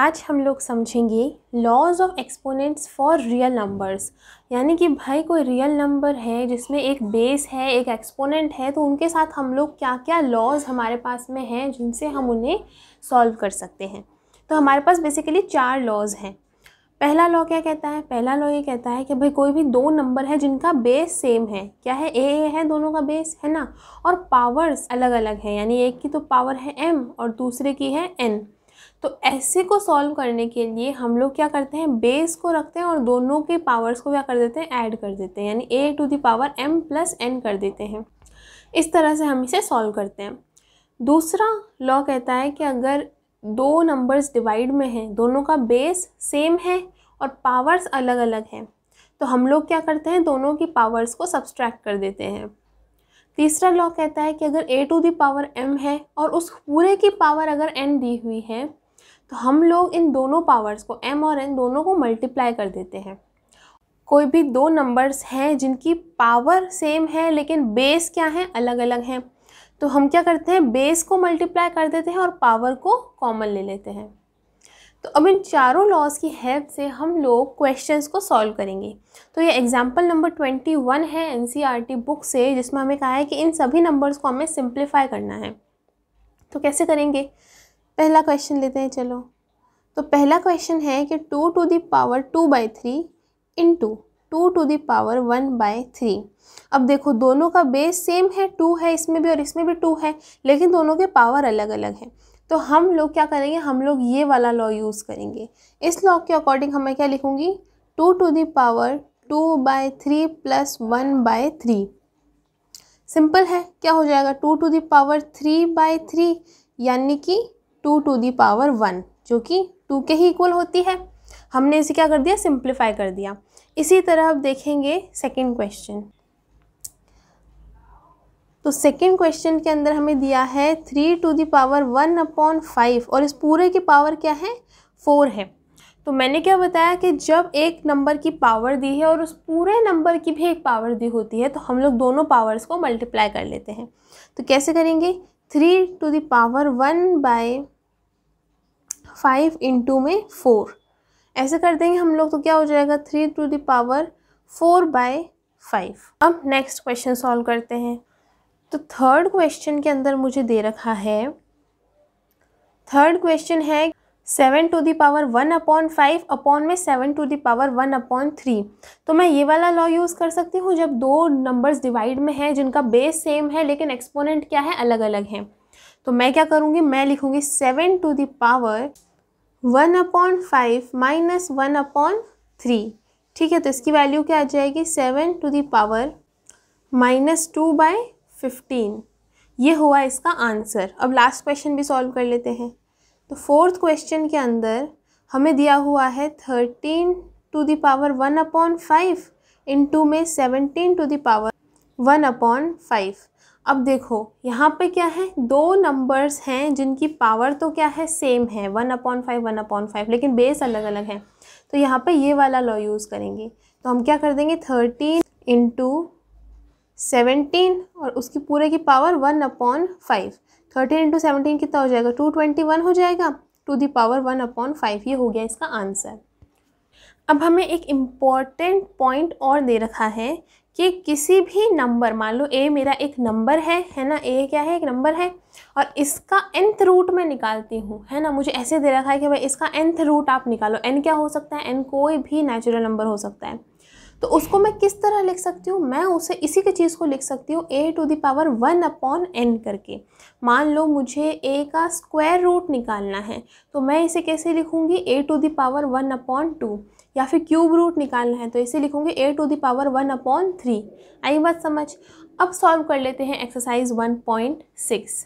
आज हम लोग समझेंगे laws of exponents for real numbers यानी कि भाई कोई रियल नंबर है जिसमें एक बेस है एक एक्सपोनेंट है तो उनके साथ हम लोग क्या क्या लॉज हमारे पास में हैं जिनसे हम उन्हें सॉल्व कर सकते हैं तो हमारे पास बेसिकली चार लॉज हैं पहला लॉ क्या कहता है पहला लॉ ये कहता है कि भाई कोई भी दो नंबर है जिनका बेस सेम है क्या है ए ए है दोनों का बेस है ना और पावर्स अलग अलग हैं यानी एक की तो पावर है एम और दूसरे की है एन तो ऐसे को सॉल्व करने के लिए हम लोग क्या करते हैं बेस को रखते हैं और दोनों के पावर्स को क्या कर देते हैं ऐड कर देते हैं यानी a to the power m plus n कर देते हैं इस तरह से हम इसे सॉल्व करते हैं दूसरा लॉ कहता है कि अगर दो नंबर्स डिवाइड में हैं दोनों का बेस सेम है और पावर्स अलग अलग हैं तो हम लोग क्या करते हैं दोनों की पावर्स को सब्सट्रैक्ट कर देते हैं तीसरा लॉ कहता है कि अगर a to the power m है और उस पूरे की पावर अगर एन दी हुई है तो हम लोग इन दोनों पावर्स को m और n दोनों को मल्टीप्लाई कर देते हैं कोई भी दो नंबर्स हैं जिनकी पावर सेम है लेकिन बेस क्या है अलग अलग हैं तो हम क्या करते हैं बेस को मल्टीप्लाई कर देते हैं और पावर को कॉमन ले लेते हैं तो अब इन चारों लॉज की हेल्प से हम लोग क्वेश्चंस को सॉल्व करेंगे तो ये एग्जांपल नंबर ट्वेंटी वन है एनसीईआरटी बुक e से जिसमें हमें कहा है कि इन सभी नंबर्स को हमें सिंप्लीफाई करना है तो कैसे करेंगे पहला क्वेश्चन लेते हैं चलो तो पहला क्वेश्चन है कि two to the power two by three into two to the power one by three अब देखो दोनों का बेस सेम है टू है इसमें भी और इसमें भी टू है लेकिन दोनों के पावर अलग अलग हैं तो हम लोग क्या करेंगे हम लोग ये वाला लॉ यूज़ करेंगे इस लॉ के अकॉर्डिंग हमें क्या लिखूँगी two to the power two by three plus one by three simple है क्या हो जाएगा two to the power three by three यानी कि two to the power one जो कि टू के ही इक्वल होती है हमने इसे क्या कर दिया सिंप्लीफाई कर दिया इसी तरह अब देखेंगे सेकेंड क्वेश्चन तो सेकेंड क्वेश्चन के अंदर हमें दिया है three to the power one upon five और इस पूरे की पावर क्या है फोर है तो मैंने क्या बताया कि जब एक नंबर की पावर दी है और उस पूरे नंबर की भी एक पावर दी होती है तो हम लोग दोनों पावर्स को मल्टीप्लाई कर लेते हैं तो कैसे करेंगे three to the power one by five into में फोर ऐसे कर देंगे हम लोग तो क्या हो जाएगा three to the power four by five अब नेक्स्ट क्वेश्चन सॉल्व करते हैं तो थर्ड क्वेश्चन के अंदर मुझे दे रखा है थर्ड क्वेश्चन है seven to the power one upon five upon में seven to the power one upon three तो मैं ये वाला लॉ यूज़ कर सकती हूँ जब दो नंबर्स डिवाइड में हैं जिनका बेस सेम है लेकिन एक्सपोनेंट क्या है अलग अलग हैं तो मैं क्या करूँगी मैं लिखूँगी seven to the power one upon five minus one upon three ठीक है तो इसकी वैल्यू क्या आ जाएगी seven to the power minus two by fifteen ये हुआ इसका आंसर अब लास्ट क्वेश्चन भी सॉल्व कर लेते हैं तो फोर्थ क्वेश्चन के अंदर हमें दिया हुआ है thirteen to the power one upon five into में seventeen to the power one upon five अब देखो यहाँ पे क्या है दो नंबर्स हैं जिनकी पावर तो क्या है सेम है one upon five one upon five लेकिन बेस अलग अलग है तो यहाँ पे ये वाला लॉ यूज़ करेंगे तो हम क्या कर देंगे थर्टीन इंटू सेवनटीन और उसकी पूरे की power one upon five thirteen into seventeen कितना हो जाएगा टू ट्वेंटी वन हो जाएगा to the power one upon five ये हो गया इसका आंसर अब हमें एक इम्पॉर्टेंट पॉइंट और दे रखा है कि किसी भी नंबर मान लो ए मेरा एक नंबर है है ना ए क्या है एक नंबर है और इसका एंथ रूट मैं निकालती हूँ है ना मुझे ऐसे दे रखा है कि भाई इसका एंथ रूट आप निकालो एन क्या हो सकता है एन कोई भी नेचुरल नंबर हो सकता है तो उसको मैं किस तरह लिख सकती हूँ मैं उसे इसी की चीज़ को लिख सकती हूँ a to the power one upon n करके मान लो मुझे ए का स्क्वायर रूट निकालना है तो मैं इसे कैसे लिखूँगी a to the power one upon two या फिर क्यूब रूट निकालना है तो इसे लिखूँगी a to the power one upon three आई बात समझ अब सॉल्व कर लेते हैं एक्सरसाइज वन पॉइंट सिक्स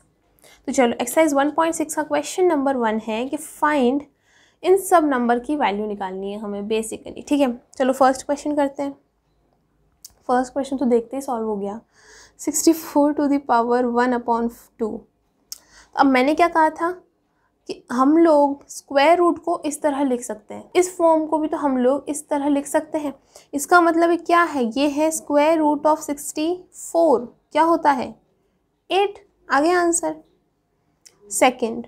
तो चलो एक्सरसाइज वन पॉइंट सिक्स का क्वेश्चन नंबर वन है कि फाइंड इन सब नंबर की वैल्यू निकालनी है हमें बेसिकली ठीक है चलो फर्स्ट क्वेश्चन करते हैं फर्स्ट क्वेश्चन तो देखते ही सॉल्व हो गया sixty four to the power one upon two अब मैंने क्या कहा था कि हम लोग स्क्वायर रूट को इस तरह लिख सकते हैं इस फॉर्म को भी तो हम लोग इस तरह लिख सकते हैं इसका मतलब क्या है ये है square root of sixty four क्या होता है एट आगे answer second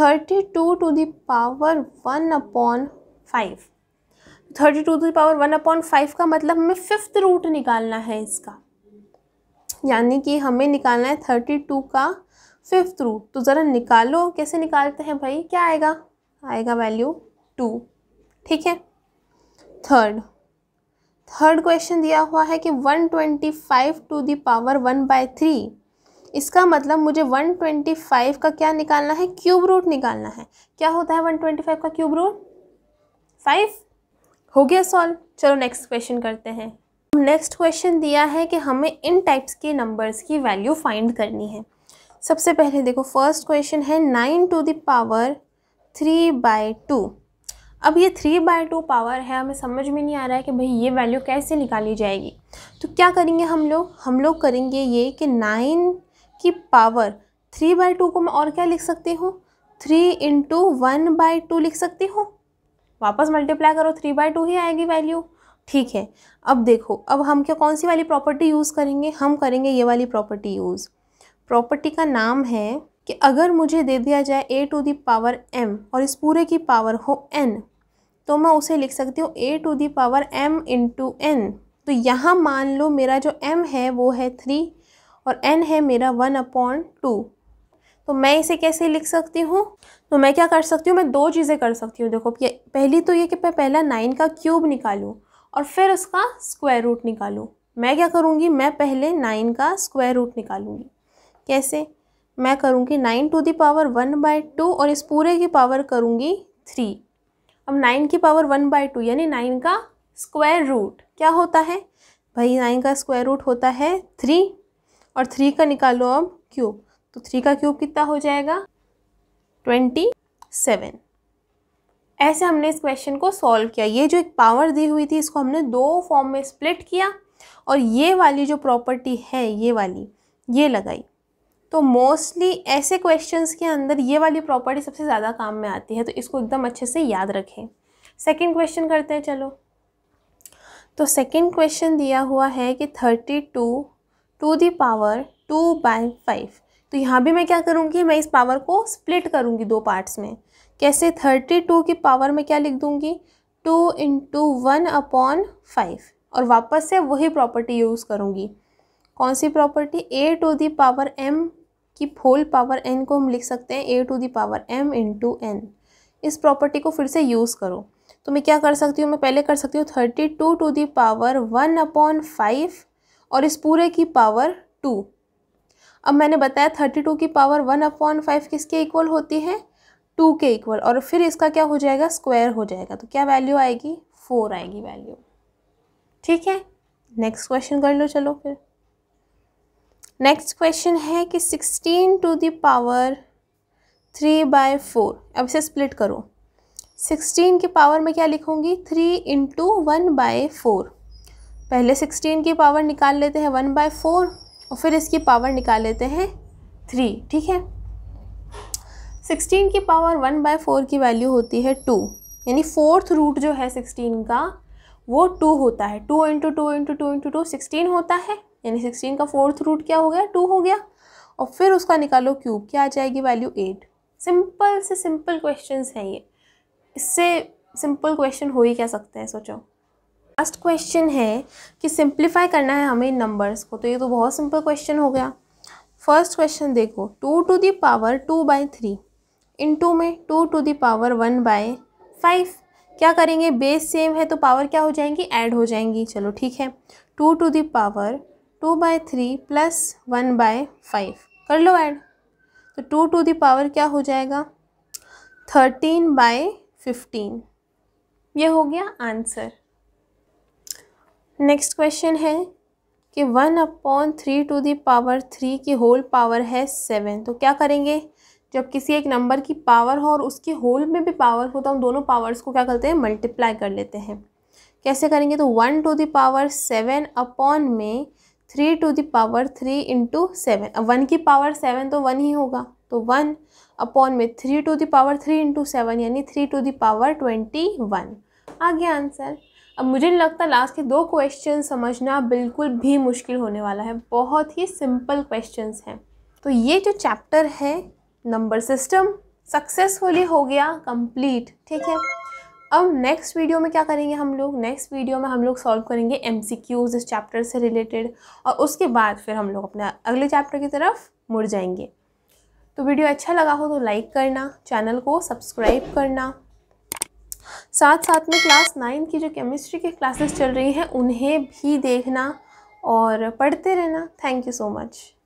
thirty two to the power one upon five thirty two to the power one upon five का मतलब हमें फिफ्थ रूट निकालना है इसका यानी कि हमें निकालना है थर्टी टू का फिफ्थ रूट तो ज़रा निकालो कैसे निकालते हैं भाई क्या आएगा आएगा वैल्यू टू ठीक है थर्ड थर्ड क्वेश्चन दिया हुआ है कि one twenty five to the power power 1 by three इसका मतलब मुझे वन ट्वेंटी फाइव का क्या निकालना है क्यूब रूट निकालना है क्या होता है वन ट्वेंटी फाइव का क्यूब रूट फाइव हो गया सॉल्व चलो नेक्स्ट क्वेश्चन करते हैं नेक्स्ट क्वेश्चन दिया है कि हमें इन टाइप्स के नंबर्स की वैल्यू फाइंड करनी है सबसे पहले देखो फर्स्ट क्वेश्चन है nine to the power three by two अब ये थ्री बाय टू पावर है हमें समझ में नहीं आ रहा है कि भाई ये वैल्यू कैसे निकाली जाएगी तो क्या करेंगे हम लोग हम लोग करेंगे ये कि नाइन की पावर थ्री बाय टू को मैं और क्या लिख सकती हूँ three into one by two लिख सकती हूँ वापस मल्टीप्लाई करो थ्री बाय टू ही आएगी वैल्यू ठीक है अब देखो अब हम क्या कौन सी वाली प्रॉपर्टी यूज़ करेंगे हम करेंगे ये वाली प्रॉपर्टी यूज़ प्रॉपर्टी का नाम है कि अगर मुझे दे दिया जाए a to the power m और इस पूरे की पावर हो एन तो मैं उसे लिख सकती हूँ a to the power m to n तो यहाँ मान लो मेरा जो एम है वो है थ्री और एन है मेरा वन अपॉन टू तो मैं इसे कैसे लिख सकती हूँ तो मैं क्या कर सकती हूँ मैं दो चीज़ें कर सकती हूँ देखो पहली तो ये कि मैं पहला नाइन का क्यूब निकालूँ और फिर उसका स्क्वायर रूट निकालूँ मैं क्या करूँगी मैं पहले नाइन का स्क्वायर रूट निकालूँगी कैसे मैं करूँगी nine to the power one by two और इस पूरे की पावर करूँगी थ्री अब नाइन की पावर वन बाय टू यानी नाइन का स्क्वायर रूट क्या होता है भाई नाइन का स्क्वायर रूट होता है थ्री और थ्री का निकालो अब क्यूब तो थ्री का क्यूब कितना हो जाएगा ट्वेंटी सेवन ऐसे हमने इस क्वेश्चन को सॉल्व किया ये जो एक पावर दी हुई थी इसको हमने दो फॉर्म में स्प्लिट किया और ये वाली जो प्रॉपर्टी है ये वाली ये लगाई तो मोस्टली ऐसे क्वेश्चंस के अंदर ये वाली प्रॉपर्टी सबसे ज़्यादा काम में आती है तो इसको एकदम अच्छे से याद रखें सेकंड क्वेश्चन करते हैं चलो तो सेकंड क्वेश्चन दिया हुआ है कि thirty two to the power two by five तो यहाँ भी मैं क्या करूँगी मैं इस पावर को स्प्लिट करूँगी दो पार्ट्स में कैसे थर्टी टू की पावर में क्या लिख दूँगी two into one upon five और वापस से वही प्रॉपर्टी यूज़ करूँगी कौन सी property a to the power m की फोल पावर एन को हम लिख सकते हैं a to the power m into n इस प्रॉपर्टी को फिर से यूज़ करो तो मैं क्या कर सकती हूँ मैं पहले कर सकती हूँ thirty two to the power one upon five और इस पूरे की पावर टू अब मैंने बताया थर्टी टू की पावर वन अपॉन फाइव किसके इक्वल होती है टू के इक्वल और फिर इसका क्या हो जाएगा स्क्वायर हो जाएगा तो क्या वैल्यू आएगी फोर आएगी वैल्यू ठीक है नेक्स्ट क्वेश्चन कर लो चलो फिर नेक्स्ट क्वेश्चन है कि sixteen to the power three by four अब इसे स्प्लिट करो सिक्सटीन की पावर में क्या लिखूँगी three into one by four पहले सिक्सटीन की पावर निकाल लेते हैं वन बाय फोर और फिर इसकी पावर निकाल लेते हैं थ्री ठीक है सिक्सटीन की पावर वन बाय फोर की वैल्यू होती है टू यानी फोर्थ रूट जो है सिक्सटीन का वो टू होता है two into two into two into two sixteen होता है यानी सिक्सटीन का फोर्थ रूट क्या हो गया टू हो गया और फिर उसका निकालो क्यूब क्या आ जाएगी वैल्यू एट सिंपल से सिंपल क्वेश्चन हैं ये इससे सिंपल क्वेश्चन हो ही क्या सकते हैं सोचो लास्ट क्वेश्चन है कि सिंप्लीफाई करना है हमें नंबर्स को तो ये तो बहुत सिंपल क्वेश्चन हो गया फर्स्ट क्वेश्चन देखो two to the power two by three into में two to the power one by five क्या करेंगे बेस सेम है तो पावर क्या हो जाएंगी ऐड हो जाएंगी चलो ठीक है two to the power two by three plus one by five कर लो ऐड तो टू टू दी पावर क्या हो जाएगा थर्टीन बाय फिफ्टीन ये हो गया आंसर नेक्स्ट क्वेश्चन है कि one upon three to the power three की होल पावर है सेवन तो क्या करेंगे जब किसी एक नंबर की पावर हो और उसके होल में भी पावर हो तो हम दोनों पावर्स को क्या करते हैं मल्टीप्लाई कर लेते हैं कैसे करेंगे तो one to the power seven upon में three to the power three into seven one की पावर सेवन तो वन ही होगा तो वन अपॉन में three to the power three into seven यानी three to the power twenty one आ गया आंसर अब मुझे नहीं लगता लास्ट के दो क्वेश्चन समझना बिल्कुल भी मुश्किल होने वाला है बहुत ही सिंपल क्वेश्चन हैं तो ये जो चैप्टर है नंबर सिस्टम सक्सेसफुली हो गया कंप्लीट ठीक है अब नेक्स्ट वीडियो में क्या करेंगे हम लोग नेक्स्ट वीडियो में हम लोग सॉल्व करेंगे एम इस चैप्टर से रिलेटेड और उसके बाद फिर हम लोग अपने अगले चैप्टर की तरफ मुड़ जाएंगे तो वीडियो अच्छा लगा हो तो लाइक करना चैनल को सब्सक्राइब करना साथ साथ में क्लास नाइन्थ की जो केमिस्ट्री की क्लासेस चल रही हैं उन्हें भी देखना और पढ़ते रहना थैंक यू सो मच